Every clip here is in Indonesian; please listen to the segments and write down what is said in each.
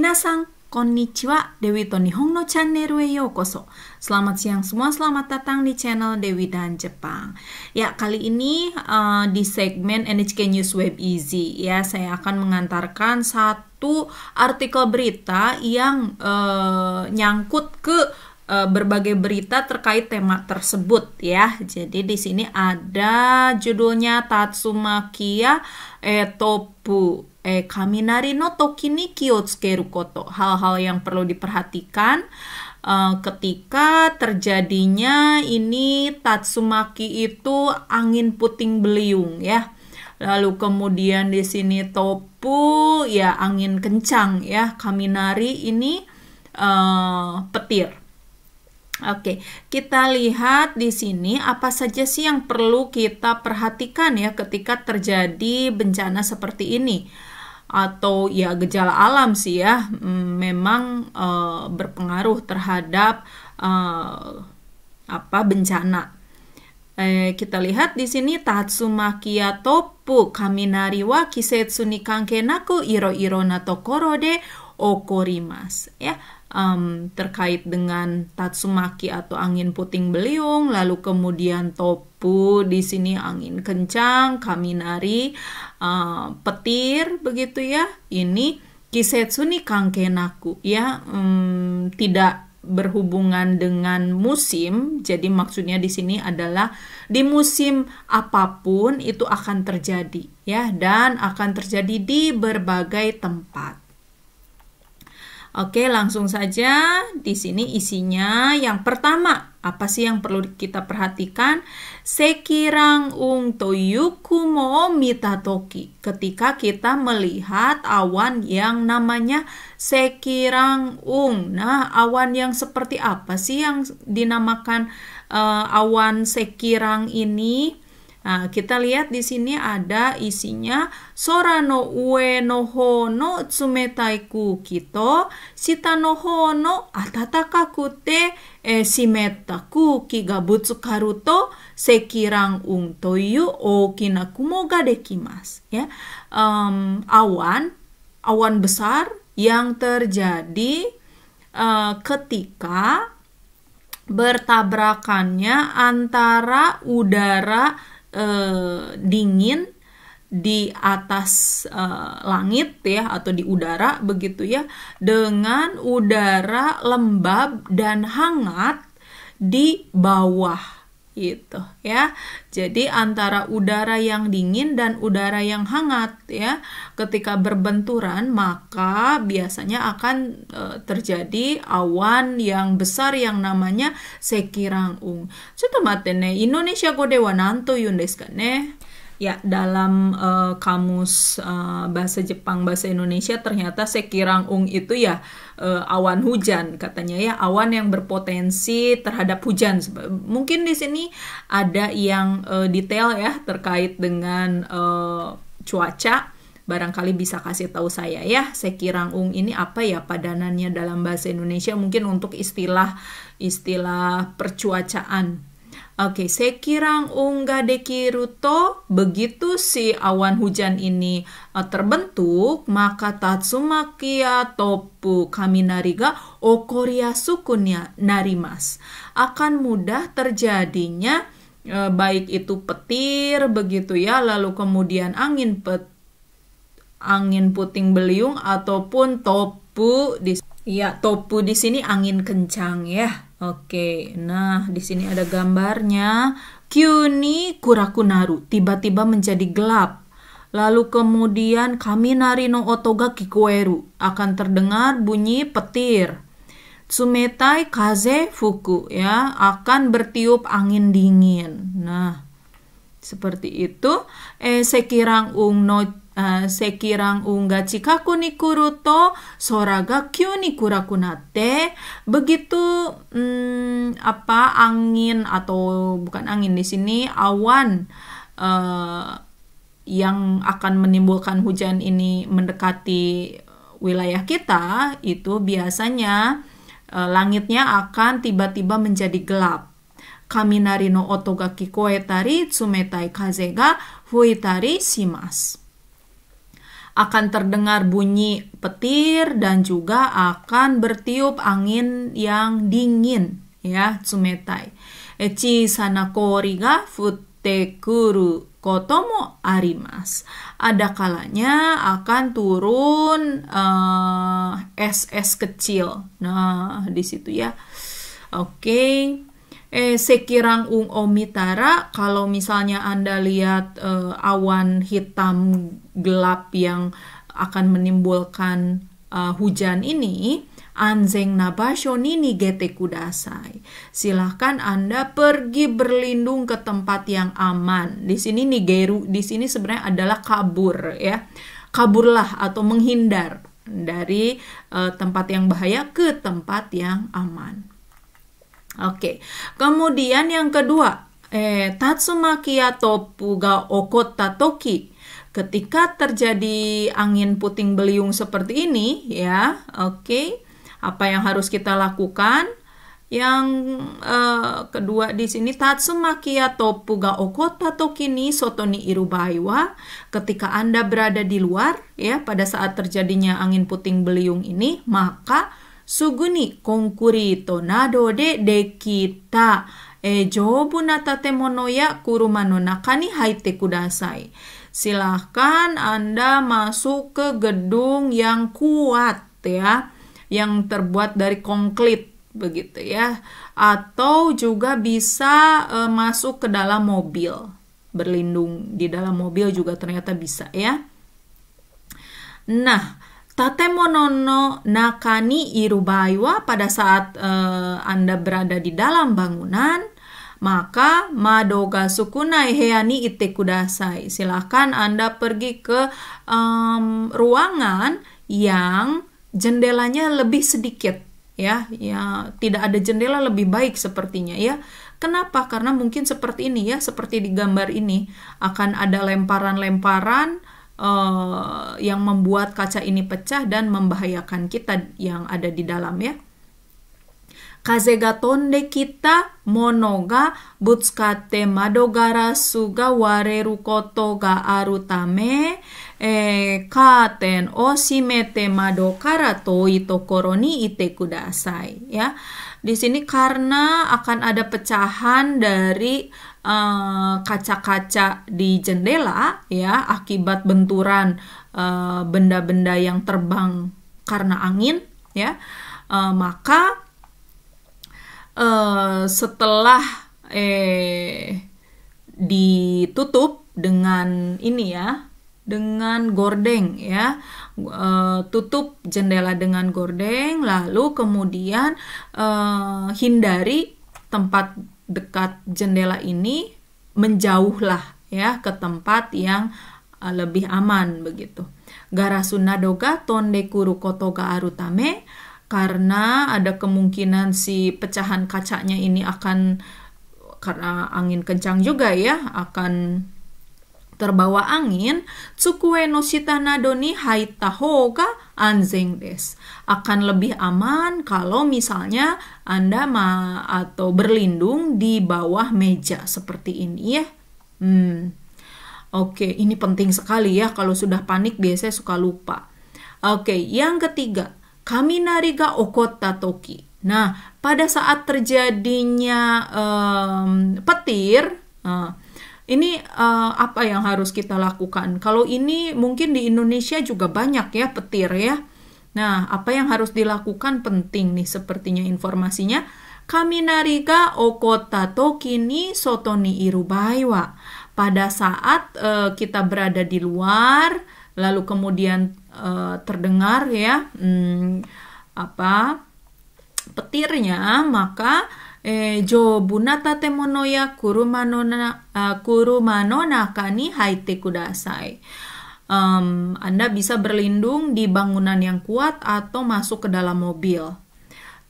Minasang, sang, konnichiwa, Dewi Tony Hongno Channel we koso Selamat siang semua, selamat datang di channel Dewi dan Jepang. Ya, kali ini uh, di segmen NHK News Web Easy ya, saya akan mengantarkan satu artikel berita yang uh, nyangkut ke Eh, berbagai berita terkait tema tersebut ya. Jadi di sini ada judulnya Tatsumakiya Etopu eh Kaminari no Toki ni kiyotsukeru Koto. Hal-hal yang perlu diperhatikan uh, ketika terjadinya ini Tatsumaki itu angin puting beliung ya. Lalu kemudian di sini topu ya angin kencang ya. Kaminari ini uh, petir Oke, kita lihat di sini apa saja sih yang perlu kita perhatikan ya ketika terjadi bencana seperti ini atau ya gejala alam sih ya mm, memang e, berpengaruh terhadap e, apa bencana. Eh, kita lihat di sini Tatsumakiya topu kaminari wa kisetsu ni kankenaku iro iro na tokoro de okorimas. ya um, terkait dengan tatsumaki atau angin puting beliung, lalu kemudian topu di sini angin kencang, kaminari, uh, petir begitu ya. Ini kisetsu ni kankenaku ya um, tidak berhubungan dengan musim. Jadi maksudnya di sini adalah di musim apapun itu akan terjadi ya dan akan terjadi di berbagai tempat. Oke, langsung saja di sini isinya. Yang pertama, apa sih yang perlu kita perhatikan? Sekirang ung toyukumo mitatoki. Ketika kita melihat awan yang namanya sekirang ung. Nah, awan yang seperti apa sih yang dinamakan uh, awan sekirang ini? Nah, kita lihat di sini ada isinya sora no ue no ho no tsumetaiku kito, shita no ho no atatakaku te e, shimetta kuki ga butsukaru to sekirang un toyu okina kumo ga dekimasu. Ya, um, awan, awan besar yang terjadi uh, ketika bertabrakannya antara udara Eh, dingin di atas uh, langit ya atau di udara begitu ya dengan udara lembab dan hangat di bawah gitu ya. Jadi antara udara yang dingin dan udara yang hangat ya, ketika berbenturan maka biasanya akan e, terjadi awan yang besar yang namanya sekirang ung. Um. Indonesia kode de wa ne? ya dalam uh, kamus uh, bahasa Jepang bahasa Indonesia ternyata sekirang ung itu ya uh, awan hujan katanya ya awan yang berpotensi terhadap hujan mungkin di sini ada yang uh, detail ya terkait dengan uh, cuaca barangkali bisa kasih tahu saya ya sekirang ung ini apa ya padanannya dalam bahasa Indonesia mungkin untuk istilah istilah percuacaan Oke, okay, sekirang unga dekiruto, begitu si awan hujan ini uh, terbentuk, maka tatsumakiya topu kaminari ga sukunya narimas. Akan mudah terjadinya uh, baik itu petir begitu ya, lalu kemudian angin pet angin puting beliung ataupun topu di ya topu di sini angin kencang ya. Oke, nah di sini ada gambarnya. Kyuni Kurakunaru tiba-tiba menjadi gelap. Lalu kemudian kami nari no Otoga Kikueru akan terdengar bunyi petir. Sumetai kaze fuku ya akan bertiup angin dingin. Nah, seperti itu. Eh sekirang ung Sekirang unga kyu sora nate begitu hmm, apa angin atau bukan angin di sini awan uh, yang akan menimbulkan hujan ini mendekati wilayah kita itu biasanya uh, langitnya akan tiba-tiba menjadi gelap. Kaminari no otoga ga kikoe tari tsumetai kaze ga fuitari shimasu akan terdengar bunyi petir dan juga akan bertiup angin yang dingin ya sumetai echi kori ga futekuru kotomo arimas ada kalanya akan turun uh, eh, es es kecil nah di situ ya oke okay eh, sekirang ung omitara kalau misalnya anda lihat eh, awan hitam gelap yang akan menimbulkan eh, hujan ini anzeng nabasho nini gete kudasai. Silahkan Anda pergi berlindung ke tempat yang aman. Di sini nih geru di sini sebenarnya adalah kabur ya. Kaburlah atau menghindar dari uh, tempat yang bahaya ke tempat yang aman. Oke. Kemudian yang kedua, eh, tatsumaki atau puga okota toki. Ketika terjadi angin puting beliung seperti ini, ya, oke. apa yang harus kita lakukan? Yang eh, kedua di sini tatsumaki atau puga okota toki ini soto ni irubaiwa. Ketika Anda berada di luar ya pada saat terjadinya angin puting beliung ini, maka Suguni dekita. E, ya kuruma no naka ni haite kudasai. Silahkan Anda masuk ke gedung yang kuat ya, yang terbuat dari konkrit begitu ya. Atau juga bisa e, masuk ke dalam mobil. Berlindung di dalam mobil juga ternyata bisa ya. Nah, Tatemono no naka ni iru wa pada saat uh, Anda berada di dalam bangunan, maka madoga sukunai heani ite kudasai. Silahkan Anda pergi ke um, ruangan yang jendelanya lebih sedikit ya ya tidak ada jendela lebih baik sepertinya ya kenapa karena mungkin seperti ini ya seperti di gambar ini akan ada lemparan-lemparan uh, yang membuat kaca ini pecah dan membahayakan kita yang ada di dalam ya. Kazega tonde kita monoga butsukatte madogara suga wareru koto ga aru tame Katen ya Di sini karena akan ada pecahan dari eh, kaca-kaca uh, di jendela ya akibat benturan eh, benda-benda uh, yang terbang karena angin ya. Uh, maka uh, setelah eh ditutup dengan ini ya dengan gordeng ya e, tutup jendela dengan gordeng lalu kemudian e, hindari tempat dekat jendela ini menjauhlah ya ke tempat yang eh, lebih aman begitu garasuna doga tonde kuru kotoga arutame karena ada kemungkinan si pecahan kacanya ini akan karena angin kencang juga ya akan terbawa angin, tsukue no shitana nadoni haitaho ka anzeng des. Akan lebih aman kalau misalnya Anda ma atau berlindung di bawah meja seperti ini ya. Hmm. Oke, okay, ini penting sekali ya kalau sudah panik biasanya suka lupa. Oke, okay, yang ketiga, kami nariga okota toki. Nah, pada saat terjadinya um, petir, uh, ini uh, apa yang harus kita lakukan? Kalau ini mungkin di Indonesia juga banyak ya petir ya. Nah, apa yang harus dilakukan penting nih sepertinya informasinya. Kami narika okota tokini ni soto ni iru Pada saat uh, kita berada di luar, lalu kemudian uh, terdengar ya hmm, apa petirnya, maka ya kani Um, Anda bisa berlindung di bangunan yang kuat atau masuk ke dalam mobil.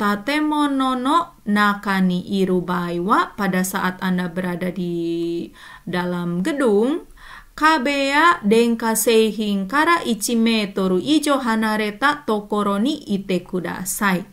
Tate no naka iru baiwa pada saat Anda berada di dalam gedung, Kabea denka seihin kara ichi metoru ijo hanareta tokoro ni ite kudasai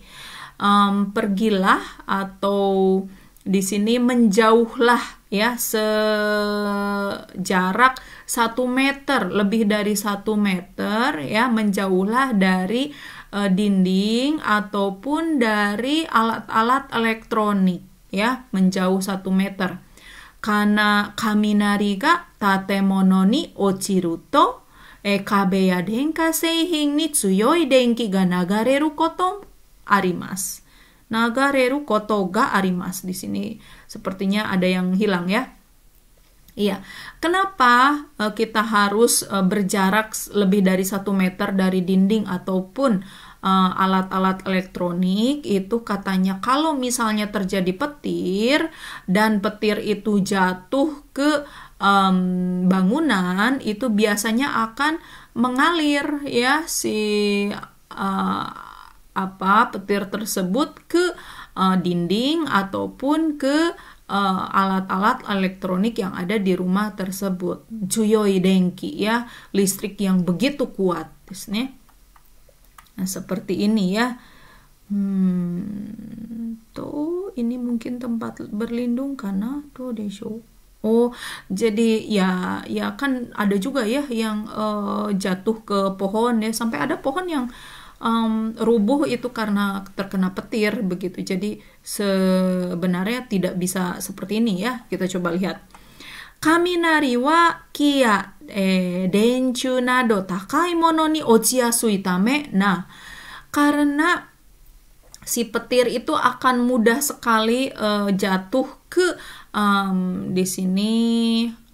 um, pergilah atau di sini menjauhlah ya sejarak satu meter lebih dari satu meter ya menjauhlah dari uh, dinding ataupun dari alat-alat elektronik ya menjauh satu meter karena kaminari ga tate mononi ochiru to e kabe ya denka seihin ni tsuyoi denki ga nagareru kotom arimas. Nagareru koto ga arimas di sini sepertinya ada yang hilang ya. Iya, kenapa eh, kita harus eh, berjarak lebih dari satu meter dari dinding ataupun eh, alat-alat elektronik itu katanya kalau misalnya terjadi petir dan petir itu jatuh ke um, bangunan itu biasanya akan mengalir ya si uh, apa petir tersebut ke uh, dinding ataupun ke eh, alat-alat uh, elektronik yang ada di rumah tersebut. Juyoi denki ya, listrik yang begitu kuat. Disini. Nah, seperti ini ya. Hmm, tuh ini mungkin tempat berlindung karena tuh show. Oh, jadi ya ya kan ada juga ya yang uh, jatuh ke pohon ya sampai ada pohon yang uh, um, rubuh itu karena terkena petir begitu. Jadi sebenarnya tidak bisa seperti ini ya. Kita coba lihat. Kami nariwa kia eh, denchu nado takai mono ni ochiasui itame. Nah, karena si petir itu akan mudah sekali uh, jatuh ke um, di sini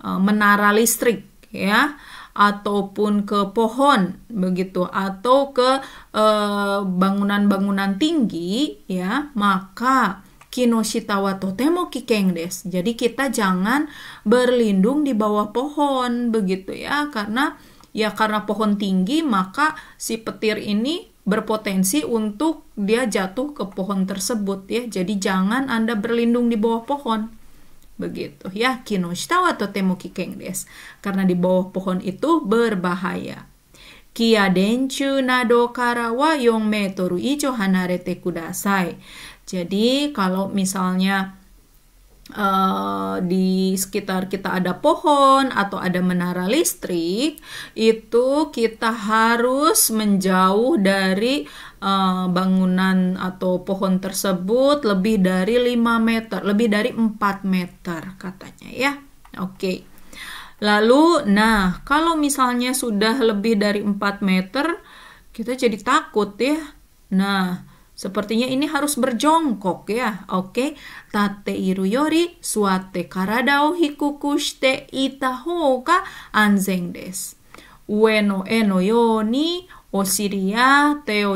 uh, menara listrik ya ataupun ke pohon begitu atau ke eh, bangunan-bangunan e, tinggi ya maka kinoshita wa totemo kikeng des jadi kita jangan berlindung di bawah pohon begitu ya karena ya karena pohon tinggi maka si petir ini berpotensi untuk dia jatuh ke pohon tersebut ya jadi jangan anda berlindung di bawah pohon begitu ya kinoshita wa totemo kikeng des karena di bawah pohon itu berbahaya kia denchu nado kara yong metoru ijo hanarete kudasai jadi kalau misalnya Uh, di sekitar kita ada pohon atau ada menara listrik, itu kita harus menjauh dari uh, bangunan atau pohon tersebut lebih dari 5 meter, lebih dari 4 meter katanya ya. Oke. Okay. Lalu, nah, kalau misalnya sudah lebih dari 4 meter, kita jadi takut ya. Nah, Sepertinya ini harus berjongkok ya. Oke. Tate iru yori suate karada o hikuku shite ita hou ga anzen desu. Ue no ya, e no you ni Ya, Jadi, uh,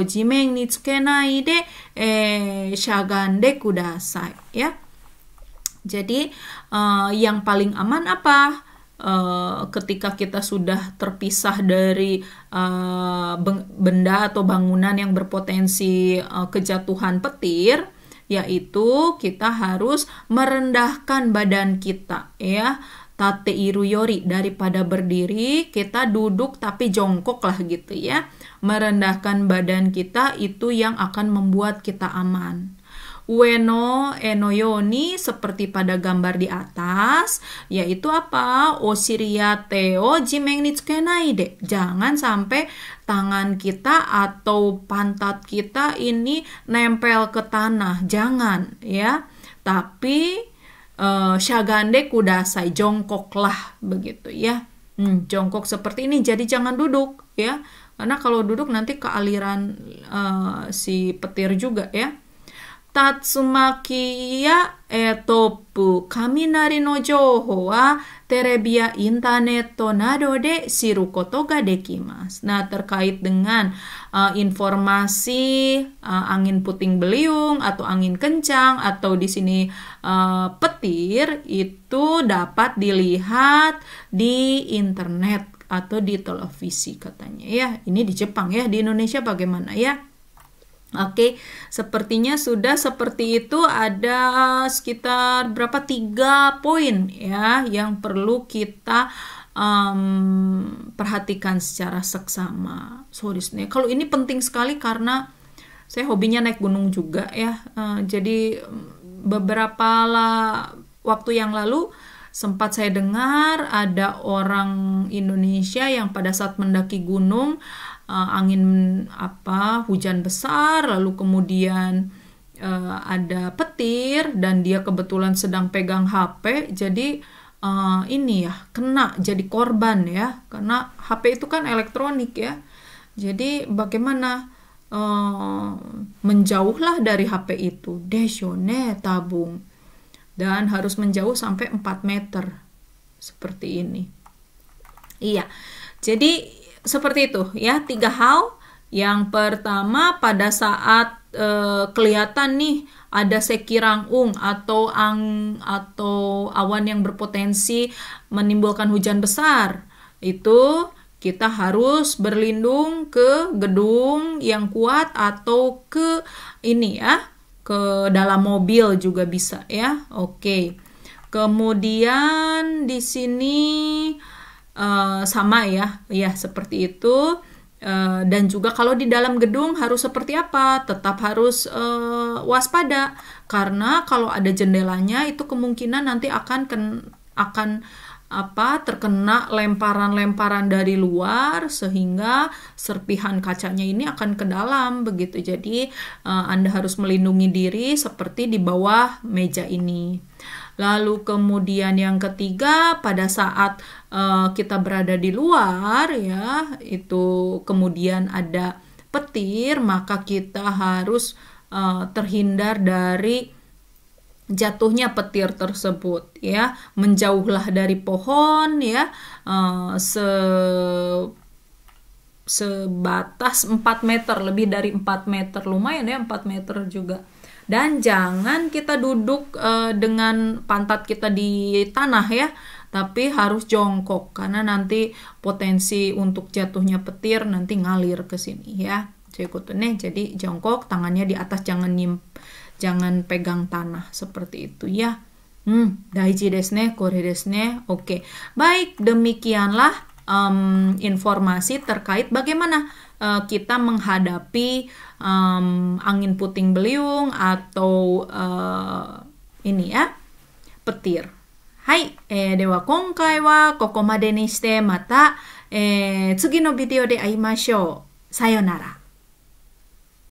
yang paling aman apa? Eh, ketika kita sudah terpisah dari uh, benda atau bangunan yang berpotensi uh, kejatuhan petir yaitu kita harus merendahkan badan kita ya tate yori daripada berdiri kita duduk tapi jongkok lah gitu ya merendahkan badan kita itu yang akan membuat kita aman Ueno Enoyoni seperti pada gambar di atas, yaitu apa? Osiria Teo Jimeng Nitsukenaide. Jangan sampai tangan kita atau pantat kita ini nempel ke tanah. Jangan ya. Tapi uh, eh, say Kudasai jongkoklah begitu ya. Hmm, jongkok seperti ini jadi jangan duduk ya. Karena kalau duduk nanti kealiran uh, si petir juga ya de Nah terkait dengan uh, informasi uh, angin puting beliung atau angin kencang atau di sini uh, petir itu dapat dilihat di internet atau di televisi katanya ya. Ini di Jepang ya, di Indonesia bagaimana ya? Oke, sepertinya sudah seperti itu ada sekitar berapa tiga poin ya yang perlu kita um, perhatikan secara seksama. Sorry, kalau ini penting sekali karena saya hobinya naik gunung juga ya, uh, jadi beberapa lah waktu yang lalu sempat saya dengar ada orang Indonesia yang pada saat mendaki gunung uh, angin apa hujan besar lalu kemudian uh, ada petir dan dia kebetulan sedang pegang HP jadi uh, ini ya kena jadi korban ya karena HP itu kan elektronik ya jadi bagaimana uh, menjauhlah dari HP itu desione tabung dan harus menjauh sampai 4 meter seperti ini iya jadi seperti itu ya tiga hal yang pertama pada saat e, kelihatan nih ada sekirang ung atau ang atau awan yang berpotensi menimbulkan hujan besar itu kita harus berlindung ke gedung yang kuat atau ke ini ya ke dalam mobil juga bisa ya oke kemudian di sini Eh, sama ya ya seperti itu uh, dan juga kalau di dalam gedung harus seperti apa tetap harus uh, waspada karena kalau ada jendelanya itu kemungkinan nanti akan ken, akan apa terkena lemparan-lemparan dari luar sehingga serpihan kacanya ini akan ke dalam begitu. Jadi uh, Anda harus melindungi diri seperti di bawah meja ini. Lalu kemudian yang ketiga pada saat uh, kita berada di luar ya, itu kemudian ada petir, maka kita harus uh, terhindar dari jatuhnya petir tersebut ya menjauhlah dari pohon ya uh, se sebatas 4 meter lebih dari 4 meter lumayan ya 4 meter juga dan jangan kita duduk e, dengan pantat kita di tanah ya, tapi harus jongkok karena nanti potensi untuk jatuhnya petir nanti ngalir ke sini ya. nih jadi jongkok, tangannya di atas jangan nyim jangan pegang tanah seperti itu ya. Hmm, daiji desne, kore desne. Oke. Baik, demikianlah um, informasi terkait bagaimana uh, kita menghadapi um, angin puting beliung atau uh, ini ya petir. Hai, eh, dewa kongkai wa koko ni shite mata eh, tsugi no video de aimashou. Sayonara.